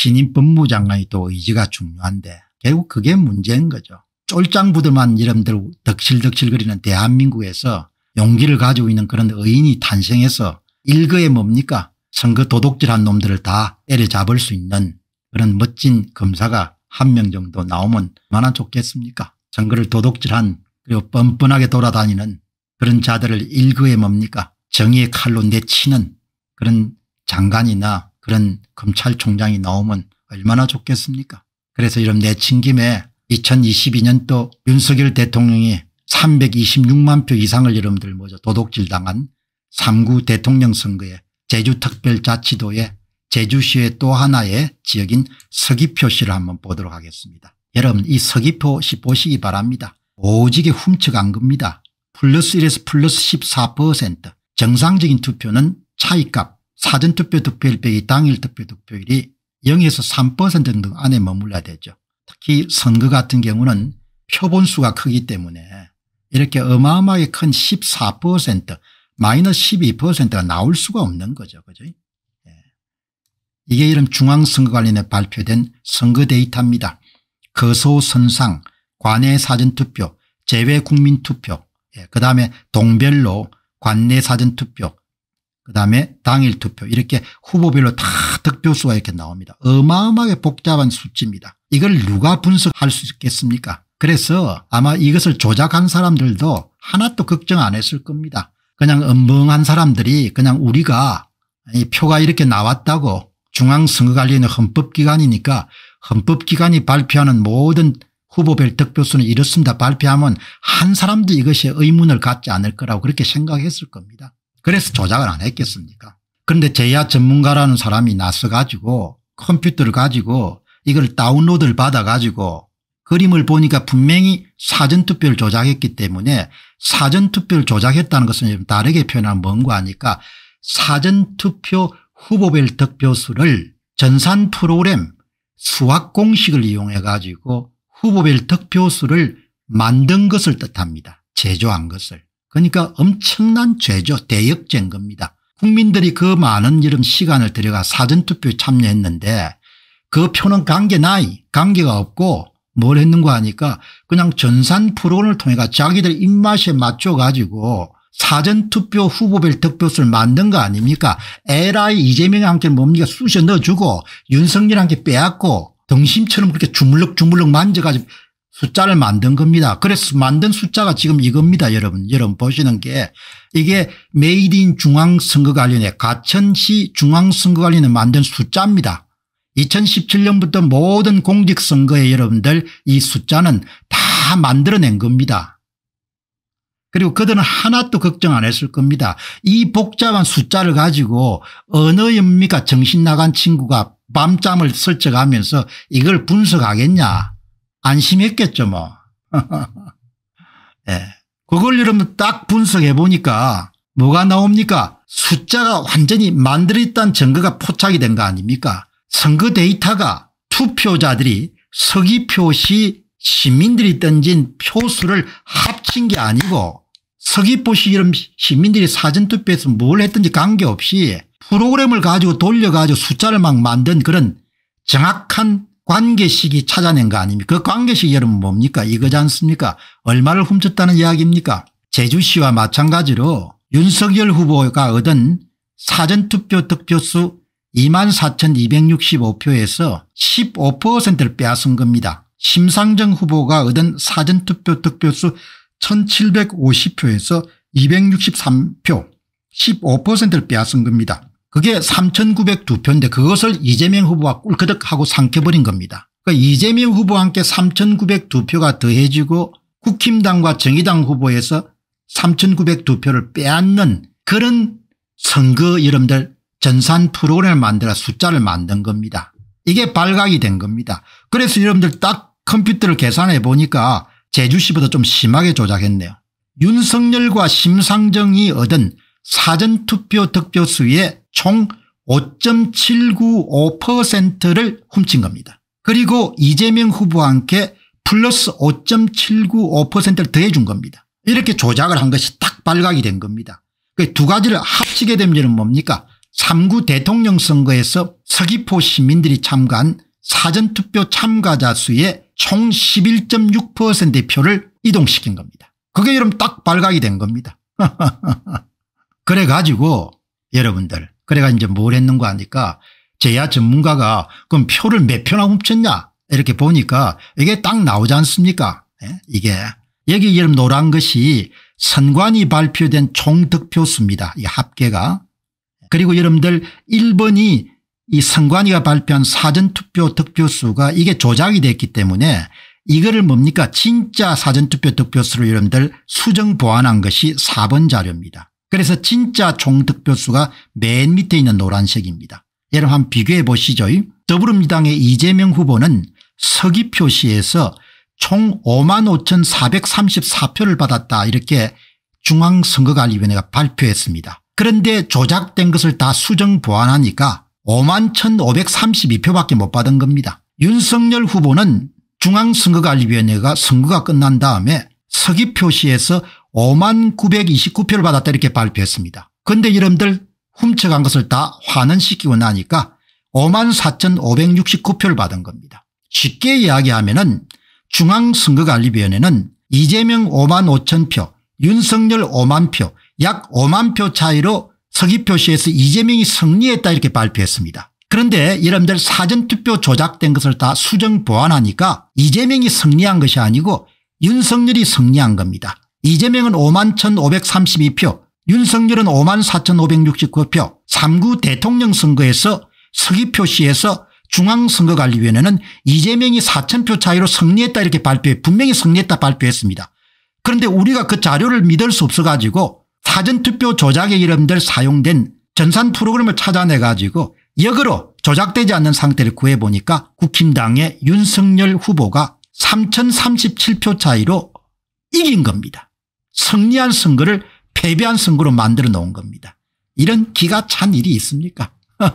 신임 법무장관이 또 의지가 중요한데 결국 그게 문제인 거죠. 쫄짱부들만 이름대 덕실덕실거리는 대한민국에서 용기를 가지고 있는 그런 의인이 탄생해서 일거에 뭡니까 선거 도둑질한 놈들을 다 때려잡을 수 있는 그런 멋진 검사가 한 명 정도 나오면 얼마나 좋겠습니까 선거를 도둑질한 그리고 뻔뻔하게 돌아다니는 그런 자들을 일거에 뭡니까 정의의 칼로 내치는 그런 장관이나 그런 검찰총장이 나오면 얼마나 좋겠습니까 그래서 이런 내친 김에 2022년도 윤석열 대통령이 326만 표 이상을 여러분들 뭐죠 도둑질 당한 3구 대통령 선거에 제주특별자치도에 제주시의 또 하나의 지역인 서귀표시를 한번 보도록 하겠습니다. 여러분 이 서귀표시 보시기 바랍니다. 오지게 훔쳐간 겁니다. 플러스 1에서 플러스 14% 정상적인 투표는 차이값 사전투표 득표일백이 당일 투표 득표율이 0에서 3% 정도 안에 머물러야 되죠. 특히 선거 같은 경우는 표본수가 크기 때문에 이렇게 어마어마하게 큰 14% 마이너스 12%가 나올 수가 없는 거죠. 그죠? 예. 이게 이런 중앙선거 관련해 발표된 선거 데이터입니다. 거소선상, 관내 사전투표, 재외국민투표, 예. 그 다음에 동별로 관내 사전투표, 그다음에 당일 투표 이렇게 후보별로 다 득표수가 이렇게 나옵니다. 어마어마하게 복잡한 수치입니다. 이걸 누가 분석할 수 있겠습니까 그래서 아마 이것을 조작한 사람들도 하나도 걱정 안 했을 겁니다. 그냥 엄벙한 사람들이 그냥 우리가 이 표가 이렇게 나왔다고 중앙선거관리위 헌법기관이니까 헌법기관이 발표하는 모든 후보별 득표수는 이렇습니다 발표하면 한 사람도 이것이 의문을 갖지 않을 거라고 그렇게 생각했을 겁니다. 그래서 조작을 안 했겠습니까 그런데 제야 전문가라는 사람이 나서 가지고 컴퓨터를 가지고 이걸 다운로드를 받아 가지고 그림을 보니까 분명히 사전투표를 조작했기 때문에 사전투표를 조작했다는 것은 다르게 표현하면 뭔가 하니까 사전투표 후보별 득표수를 전산 프로그램 수학 공식을 이용해 가지고 후보별 득표수를 만든 것을 뜻합니다. 제조한 것을. 그러니까 엄청난 죄죠. 대역죄인 겁니다. 국민들이 그 많은 이름 시간을 들여가 사전투표에 참여했는데 그 표는 관계 나이 관계가 없고 뭘 했는가 하니까 그냥 전산 프로그램을 통해가 자기들 입맛에 맞춰 가지고 사전투표 후보별 득표수를 만든 거 아닙니까 l 라이재명이한테 뭡니까 쑤셔 넣어주고 윤석열한테 빼앗고 등심처럼 그렇게 주물럭주물럭 만져가지고 숫자를 만든 겁니다. 그래서 만든 숫자가 지금 이겁니다. 여러분 여러분 보시는 게 이게 메이드인 중앙선거관리회 가천시 중앙선거관리회 만든 숫자입니다. 2017년부터 모든 공직선거에 여러분들 이 숫자는 다 만들어낸 겁니다. 그리고 그들은 하나도 걱정 안 했을 겁니다. 이 복잡한 숫자를 가지고 어느 엽니까 정신 나간 친구가 밤잠을 설쳐가면서 이걸 분석하겠냐. 안심했겠죠 뭐. 예. 그걸 여러분 딱 분석해 보니까 뭐가 나옵니까 숫자가 완전히 만들어있다는 증거가 포착이 된 거 아닙니까 선거 데이터가 투표자들이 서기표시 시민들이 던진 표수를 합친 게 아니고 서귀포시 이런 시민들이 사전투표에서 뭘 했든지 관계없이 프로그램을 가지고 돌려가지고 숫자를 막 만든 그런 정확한 관계식이 찾아낸 거 아닙니까 그 관계식 여러분 뭡니까 이거지 않습니까 얼마를 훔쳤다는 이야기입니까 제주시와 마찬가지로 윤석열 후보가 얻은 사전투표 득표수 24,265표에서 15%를 빼앗은 겁니다. 심상정 후보가 얻은 사전투표 득표수 1,750표에서 263표 15%를 빼앗은 겁니다. 그게 3902표인데 그것을 이재명 후보가 꿀꺽하고 삼켜버린 겁니다. 그러니까 이재명 후보와 함께 3902표가 더해지고 국힘당과 정의당 후보에서 3902표를 빼앗는 그런 선거 여러분들 전산 프로그램을 만들어 숫자를 만든 겁니다. 이게 발각이 된 겁니다. 그래서 여러분들 딱 컴퓨터를 계산해 보니까 제주시보다 좀 심하게 조작했네요. 윤석열과 심상정이 얻은 사전투표 득표수의 총 5.795%를 훔친 겁니다. 그리고 이재명 후보한테 플러스 5.795%를 더해준 겁니다. 이렇게 조작을 한 것이 딱 발각이 된 겁니다. 그 두 가지를 합치게 되면 뭡니까 3구 대통령 선거에서 서귀포 시민들이 참가한 사전투표 참가자 수의 총 11.6%의 표를 이동시킨 겁니다. 그게 여러분 딱 발각이 된 겁니다. 그래가지고 여러분들 그래가 이제 뭘 했는가 하니까 제야 전문가가 그럼 표를 몇 표나 훔쳤냐 이렇게 보니까 이게 딱 나오지 않습니까 예? 이게 여기 여름 노란 것이 선관위 발표된 총득표 수입니다 이 합계가 그리고 여러분들 1번이 이 선관위가 발표한 사전투표 득표수가 이게 조작이 됐기 때문에 이거를 뭡니까 진짜 사전투표 득표수를 여러분들 수정 보완한 것이 4번 자료입니다. 그래서 진짜 총득표수가 맨 밑에 있는 노란색입니다. 여러분 한 비교해 보시죠. 더불어민당의 이재명 후보는 서귀표시에서 총 5만 5,434표를 받았다 이렇게 중앙선거관리위원회가 발표했습니다. 그런데 조작된 것을 다 수정 보완하니까 5만 1,532표밖에 못 받은 겁니다. 윤석열 후보는 중앙선거관리위원회가 선거가 끝난 다음에 서귀표시에서 5만 929표를 받았다 이렇게 발표했습니다. 근데 이름들 훔쳐간 것을 다 환원시키고 나니까 5만 4,569표를 받은 겁니다. 쉽게 이야기하면 은 중앙선거관리위원회는 이재명 5만 5천 표, 윤석열 5만 표, 약 5만 표 차이로 서기표시에서 이재명이 승리했다 이렇게 발표했습니다. 그런데 여러분들 사전투표 조작된 것을 다 수정 보완하니까 이재명이 승리한 것이 아니고 윤석열이 승리한 겁니다. 이재명은 5만 1,532표 윤석열은 5만 4,569표 3구 대통령 선거에서 서귀표시에서 중앙선거관리위원회는 이재명이 4,000표 차이로 승리했다 이렇게 발표해 분명히 승리했다 발표했습니다. 그런데 우리가 그 자료를 믿을 수 없어가지고 사전투표 조작의 이름들 사용된 전산 프로그램을 찾아내가지고 역으로 조작되지 않는 상태를 구해보니까 국힘당의 윤석열 후보가 3,037표 차이로 이긴 겁니다. 승리한 선거를 패배한 선거로 만들어 놓은 겁니다. 이런 기가 찬 일이 있습니까?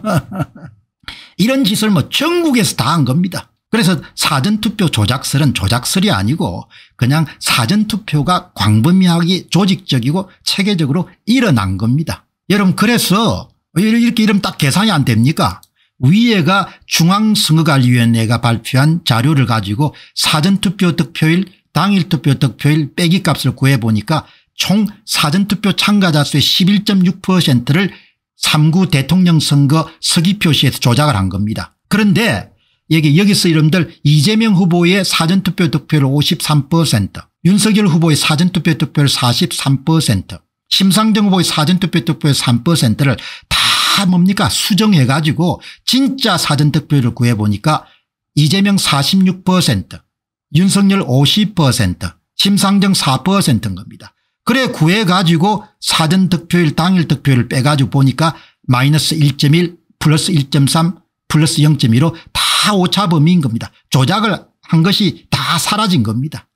이런 짓을 뭐 전국에서 다 한 겁니다. 그래서 사전투표 조작설은 조작설이 아니고 그냥 사전투표가 광범위하게 조직적이고 체계적으로 일어난 겁니다. 여러분 그래서 이렇게 이름 딱 계산이 안 됩니까? 위에가 중앙선거관리위원회가 발표한 자료를 가지고 사전투표 득표일 당일투표 득표일 빼기 값을 구해보니까 총 사전투표 참가자 수의 11.6%를 3구 대통령 선거 서기표시에서 조작을 한 겁니다. 그런데 여기, 여기서 이름들 이재명 후보의 사전투표 득표를 53%, 윤석열 후보의 사전투표 득표를 43%, 심상정 후보의 사전투표 득표의 3%를 다 뭡니까 수정해가지고 진짜 사전투표를 구해보니까 이재명 46%, 윤석열 50% 심상정 4%인 겁니다. 그래 구해가지고 사전 득표일 당일 득표율 빼가지고 보니까 마이너스 1.1 플러스 1.3 플러스 0.2로 다 오차범위인 겁니다. 조작을 한 것이 다 사라진 겁니다.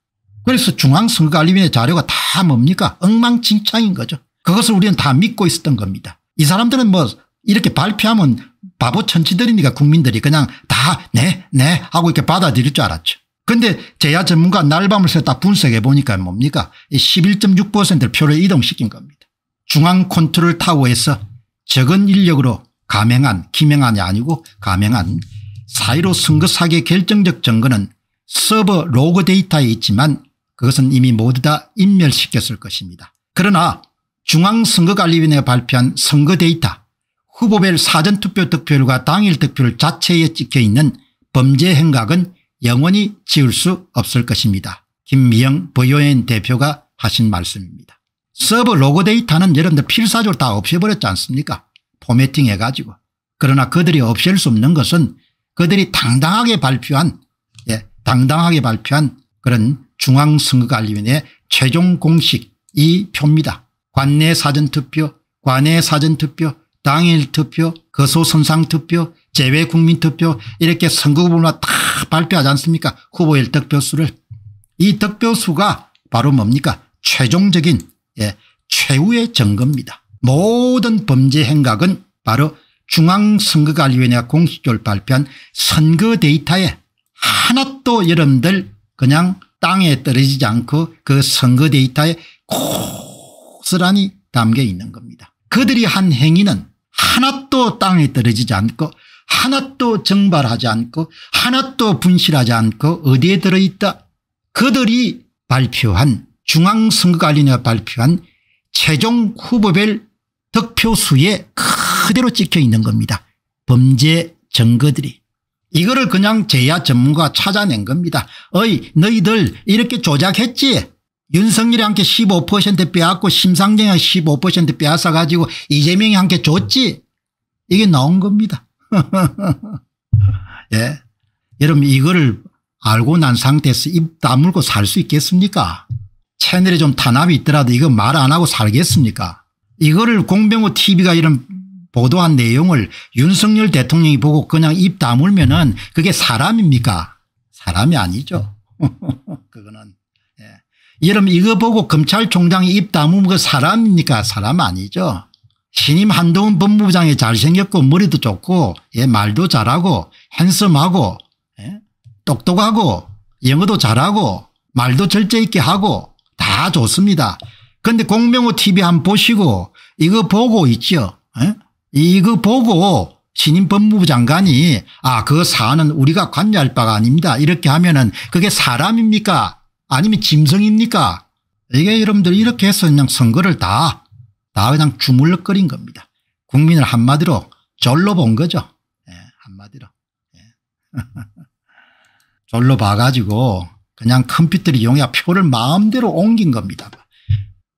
그래서 중앙선거관리위원회 자료가 다 뭡니까 엉망진창인 거죠. 그것을 우리는 다 믿고 있었던 겁니다. 이 사람들은 뭐 이렇게 발표하면 바보 천치들이니까 국민들이 그냥 다 네네 네 하고 이렇게 받아들일 줄 알았죠. 근데 제야 전문가 날밤을 새다 분석해 보니까 뭡니까 11.6%를 표를 이동시킨 겁니다. 중앙 컨트롤 타워에서 적은 인력으로 감행한 김행한이 아니고 감행한 사이로 선거 사기의 결정적 증거는 서버 로그 데이터에 있지만 그것은 이미 모두 다 인멸시켰을 것입니다. 그러나 중앙선거관리위원회가 발표한 선거 데이터 후보별 사전투표 득표율과 당일 득표율 자체에 찍혀있는 범죄 행각은 영원히 지울 수 없을 것입니다. 김미영 보유엔 대표가 하신 말씀입니다. 서브 로고 데이터는 여러분들 필사적으로 다 없애버렸지 않습니까 포매팅 해가지고 그러나 그들이 없앨 수 없는 것은 그들이 당당하게 발표한 예, 당당하게 발표한 그런 중앙선거관리위원회 최종 공식 이 표입니다. 관내 사전투표, 관외 사전투표, 당일 투표, 거소선상투표, 재외 국민투표 이렇게 선거구분만 다 발표하지 않습니까 후보일 득표수를 이 득표수가 바로 뭡니까 최종적인 예, 최후의 증거입니다 모든 범죄 행각은 바로 중앙선거관리위원회가 공식적으로 발표한 선거 데이터에 하나도 여러분들 그냥 땅에 떨어지지 않고 그 선거 데이터에 고스란히 담겨 있는 겁니다. 그들이 한 행위는 하나도 땅에 떨어지지 않고 하나도 증발하지 않고 하나도 분실하지 않고 어디에 들어있다. 그들이 발표한 중앙선거관리위원회가 발표한 최종 후보별 득표수에 그대로 찍혀 있는 겁니다. 범죄 증거들이. 이거를 그냥 제야 전문가 찾아낸 겁니다. 어이 너희들 이렇게 조작했지 윤석열이 함께 15% 빼앗고 심상정이 15% 빼앗아가지고 이재명이 함께 줬지 이게 나온 겁니다. 예. 여러분 이거를 알고 난 상태에서 입 다물고 살 수 있겠습니까? 채널에 좀 탄압이 있더라도 이거 말 안 하고 살겠습니까? 이거를 공병호 TV가 이런 보도한 내용을 윤석열 대통령이 보고 그냥 입 다물면 은 그게 사람입니까? 사람이 아니죠. 그거는. 예. 여러분 이거 보고 검찰총장이 입 다물면 그 사람입니까? 사람 아니죠. 신임 한동훈 법무부장이 잘생겼고 머리도 좋고 예, 말도 잘하고 핸섬하고 예? 똑똑하고 영어도 잘하고 말도 절제 있게 하고 다 좋습니다. 근데 공명호 TV 한번 보시고 이거 보고 있죠. 예? 이거 보고 신임 법무부 장관이 아그 사안은 우리가 관여할 바가 아닙니다. 이렇게 하면 은 그게 사람입니까 아니면 짐승입니까 이게 여러분들 이렇게 해서 그냥 선거를 다나 그냥 주물럭거린 겁니다. 국민을 한마디로 절로 본 거죠. 예, 한마디로. 예. 절로 봐가지고 그냥 컴퓨터를 이용해 표를 마음대로 옮긴 겁니다.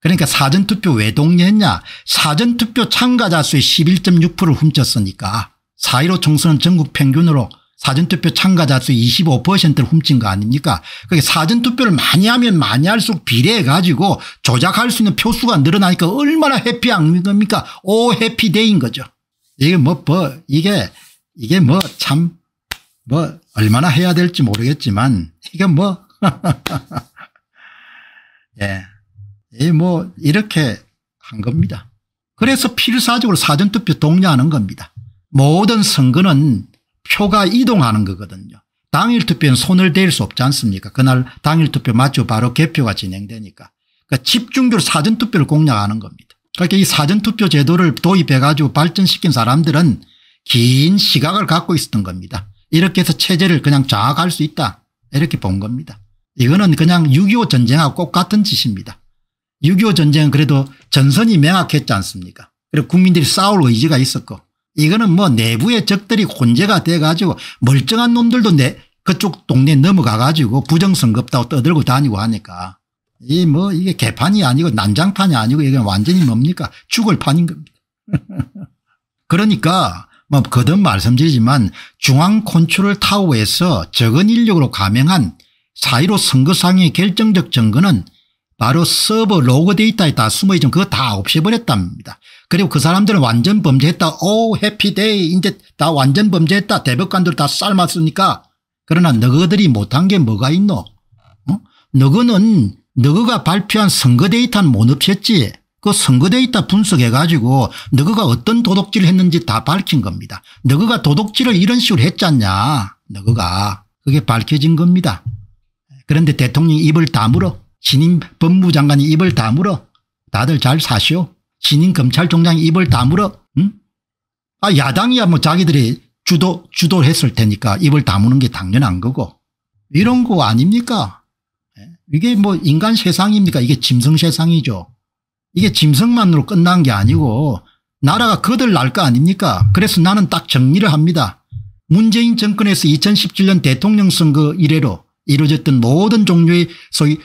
그러니까 사전투표 왜 동의했냐. 사전투표 참가자 수의 11.6%를 훔쳤으니까 4.15 총선은 전국 평균으로 사전투표 참가자 수 25%를 훔친 거 아닙니까 그게 사전투표를 많이 하면 많이 할수록 비례해 가지고 조작할 수 있는 표수가 늘어나니까 얼마나 해피한 겁니까 오 해피데이인 거죠 이게 뭐, 뭐 이게 이게 뭐참뭐 뭐 얼마나 해야 될지 모르겠지만 이게 뭐 예. 뭐 이렇게 한 겁니다. 그래서 필사적으로 사전투표 독려하는 겁니다. 모든 선거는 표가 이동하는 거거든요. 당일 투표는 손을 댈수 없지 않습니까 그날 당일 투표 맞죠 바로 개표가 진행되니까 그러니까 집중적으로 사전투표를 공략하는 겁니다. 그러니까 이 사전투표 제도를 도입해 가지고 발전시킨 사람들은 긴 시각을 갖고 있었던 겁니다. 이렇게 해서 체제를 그냥 좌악할수 있다 이렇게 본 겁니다. 이거는 그냥 6.25 전쟁하고 꼭 같은 짓입니다. 6.25 전쟁은 그래도 전선이 명확했지 않습니까 그리고 국민들이 싸울 의지가 있었고 이거는 뭐 내부의 적들이 혼재가 돼가지고 멀쩡한 놈들도 내 그쪽 동네 넘어가 가지고 부정선거없다고 떠들고 다니고 하니까 이 뭐 이게 개판이 아니고 난장판이 아니고 이건 완전히 뭡니까 죽을 판인 겁니다. 그러니까 뭐 거듭 말씀드리지만 중앙 콘트롤 타워에서 적은 인력으로 감행한 사이로 선거상의 결정적 증거는 바로 서버 로그 데이터에 다 숨어있던 그거 다 없애버렸답니다. 그리고 그 사람들은 완전 범죄했다. 오 oh, 해피데이 이제 다 완전 범죄했다. 대법관들 다 삶았으니까. 그러나 너희들이 못한 게 뭐가 있노? 어? 너희는 너희가 발표한 선거 데이터는 못 없앴지. 그 선거 데이터 분석해가지고 너희가 어떤 도둑질을 했는지 다 밝힌 겁니다. 너희가 도둑질을 이런 식으로 했잖냐. 너희가. 그게 밝혀진 겁니다. 그런데 대통령이 입을 다물어. 신임 법무장관이 입을 다물어 다들 잘 사시오. 신임 검찰총장이 입을 다물어. 응? 아 야당이야 뭐 자기들이 주도 주도했을 를 테니까 입을 다무는 게 당연한 거고 이런 거 아닙니까? 예? 이게 뭐 인간 세상입니까? 이게 짐승 세상이죠. 이게 짐승만으로 끝난 게 아니고 나라가 그들 날거 아닙니까? 그래서 나는 딱 정리를 합니다. 문재인 정권에서 2017년 대통령 선거 이래로 이루어졌던 모든 종류의 소위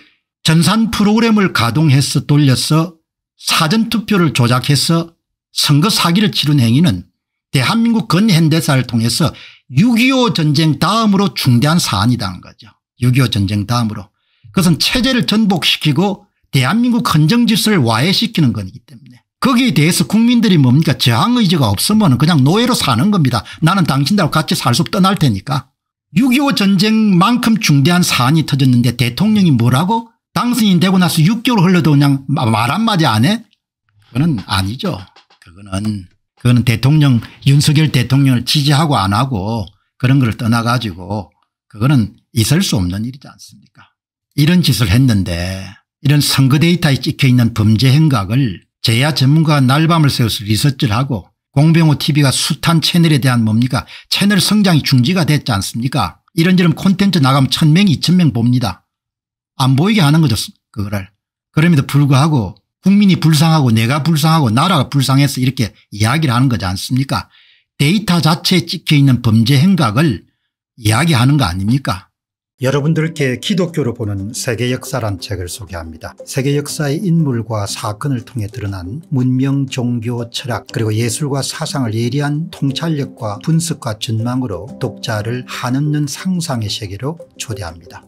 전산 프로그램을 가동해서 돌려서 사전투표를 조작해서 선거 사기를 치른 행위는 대한민국 근현대사를 통해서 6.25 전쟁 다음으로 중대한 사안이라는 거죠. 6.25 전쟁 다음으로. 그것은 체제를 전복시키고 대한민국 헌정지수를 와해시키는 것이기 때문에 거기에 대해서 국민들이 뭡니까 저항 의지가 없으면 그냥 노예로 사는 겁니다. 나는 당신들하고 같이 살수 떠날 테니까. 6.25 전쟁만큼 중대한 사안이 터졌는데 대통령이 뭐라고 당선이 되고 나서 6개월 흘러도 그냥 말 한마디 안 해? 그거는 아니죠. 그거는 그거는 대통령 윤석열 대통령을 지지하고 안 하고 그런 걸 떠나가지고 그거는 있을 수 없는 일이지 않습니까 이런 짓을 했는데 이런 선거 데이터에 찍혀있는 범죄 행각을 제야 전문가가 날밤을 세워서 리서치를 하고 공병호 tv가 숱한 채널에 대한 뭡니까 채널 성장이 중지가 됐지 않습니까 이런저런 콘텐츠 나가면 천명 이천명 봅니다. 안 보이게 하는 거죠. 그거를. 그럼에도 불구하고 국민이 불쌍하고 내가 불쌍하고 나라가 불쌍해서 이렇게 이야기를 하는 거지 않습니까 데이터 자체에 찍혀있는 범죄 행각을 이야기하는 거 아닙니까 여러분들께 기독교로 보는 세계 역사란 책을 소개합니다. 세계 역사의 인물과 사건을 통해 드러난 문명, 종교, 철학 그리고 예술과 사상을 예리한 통찰력과 분석과 전망으로 독자를 한없는 상상의 세계로 초대합니다.